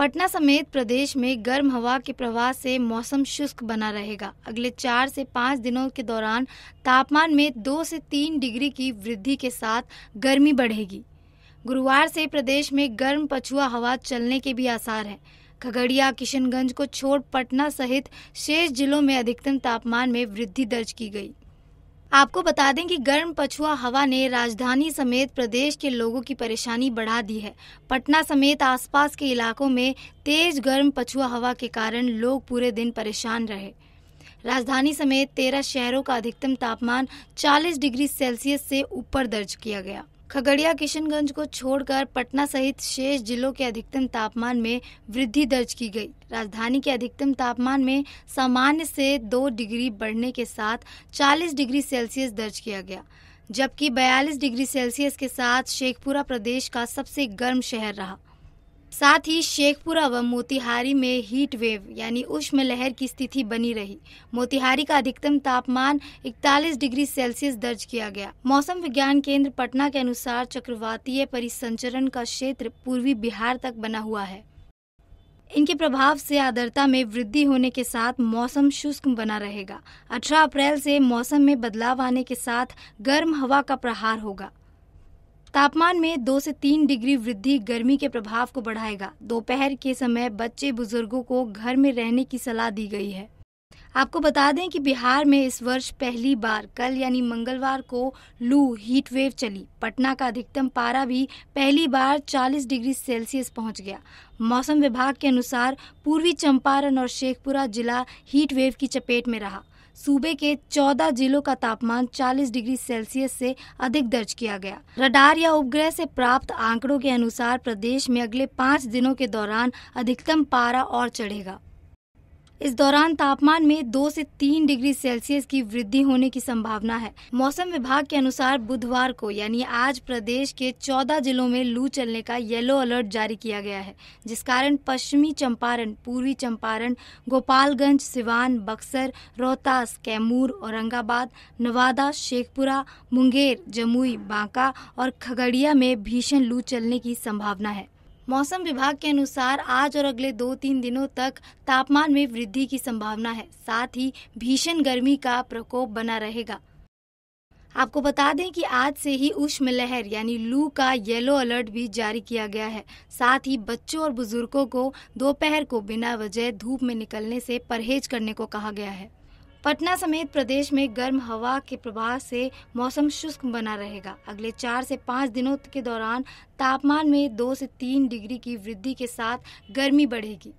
पटना समेत प्रदेश में गर्म हवा के प्रवाह से मौसम शुष्क बना रहेगा अगले चार से पाँच दिनों के दौरान तापमान में दो से तीन डिग्री की वृद्धि के साथ गर्मी बढ़ेगी गुरुवार से प्रदेश में गर्म पछुआ हवा चलने के भी आसार हैं खगड़िया किशनगंज को छोड़ पटना सहित शेष जिलों में अधिकतम तापमान में वृद्धि दर्ज की गई आपको बता दें कि गर्म पछुआ हवा ने राजधानी समेत प्रदेश के लोगों की परेशानी बढ़ा दी है पटना समेत आसपास के इलाकों में तेज गर्म पछुआ हवा के कारण लोग पूरे दिन परेशान रहे राजधानी समेत तेरह शहरों का अधिकतम तापमान 40 डिग्री सेल्सियस से ऊपर दर्ज किया गया खगड़िया किशनगंज को छोड़कर पटना सहित शेष जिलों के अधिकतम तापमान में वृद्धि दर्ज की गई राजधानी के अधिकतम तापमान में सामान्य से दो डिग्री बढ़ने के साथ 40 डिग्री सेल्सियस दर्ज किया गया जबकि 42 डिग्री सेल्सियस के साथ शेखपुरा प्रदेश का सबसे गर्म शहर रहा साथ ही शेखपुरा व मोतिहारी में हीट वेव यानी उष्म लहर की स्थिति बनी रही मोतिहारी का अधिकतम तापमान 41 डिग्री सेल्सियस दर्ज किया गया मौसम विज्ञान केंद्र पटना के अनुसार चक्रवातीय परिसंचरण का क्षेत्र पूर्वी बिहार तक बना हुआ है इनके प्रभाव से आर्द्रता में वृद्धि होने के साथ मौसम शुष्क बना रहेगा 18 अप्रैल से मौसम में बदलाव आने के साथ गर्म हवा का प्रहार होगा तापमान में दो से तीन डिग्री वृद्धि गर्मी के प्रभाव को बढ़ाएगा दोपहर के समय बच्चे बुजुर्गों को घर में रहने की सलाह दी गई है आपको बता दें कि बिहार में इस वर्ष पहली बार कल यानी मंगलवार को लू हीट वेव चली पटना का अधिकतम पारा भी पहली बार 40 डिग्री सेल्सियस पहुंच गया मौसम विभाग के अनुसार पूर्वी चंपारण और शेखपुरा जिला हीट वेव की चपेट में रहा सूबे के 14 जिलों का तापमान 40 डिग्री सेल्सियस से अधिक दर्ज किया गया रडार या उपग्रह से प्राप्त आंकड़ों के अनुसार प्रदेश में अगले पाँच दिनों के दौरान अधिकतम पारा और चढ़ेगा इस दौरान तापमान में दो से तीन डिग्री सेल्सियस की वृद्धि होने की संभावना है मौसम विभाग के अनुसार बुधवार को यानी आज प्रदेश के चौदह जिलों में लू चलने का येलो अलर्ट जारी किया गया है जिस कारण पश्चिमी चंपारण पूर्वी चंपारण गोपालगंज सिवान बक्सर रोहतास कैमूर औरंगाबाद नवादा शेखपुरा मुंगेर जमुई बांका और खगड़िया में भीषण लू चलने की संभावना है मौसम विभाग के अनुसार आज और अगले दो तीन दिनों तक तापमान में वृद्धि की संभावना है साथ ही भीषण गर्मी का प्रकोप बना रहेगा आपको बता दें कि आज से ही उष्म लहर यानी लू का येलो अलर्ट भी जारी किया गया है साथ ही बच्चों और बुजुर्गों को दोपहर को बिना वजह धूप में निकलने से परहेज करने को कहा गया है पटना समेत प्रदेश में गर्म हवा के प्रभाव से मौसम शुष्क बना रहेगा अगले चार से पाँच दिनों के दौरान तापमान में दो से तीन डिग्री की वृद्धि के साथ गर्मी बढ़ेगी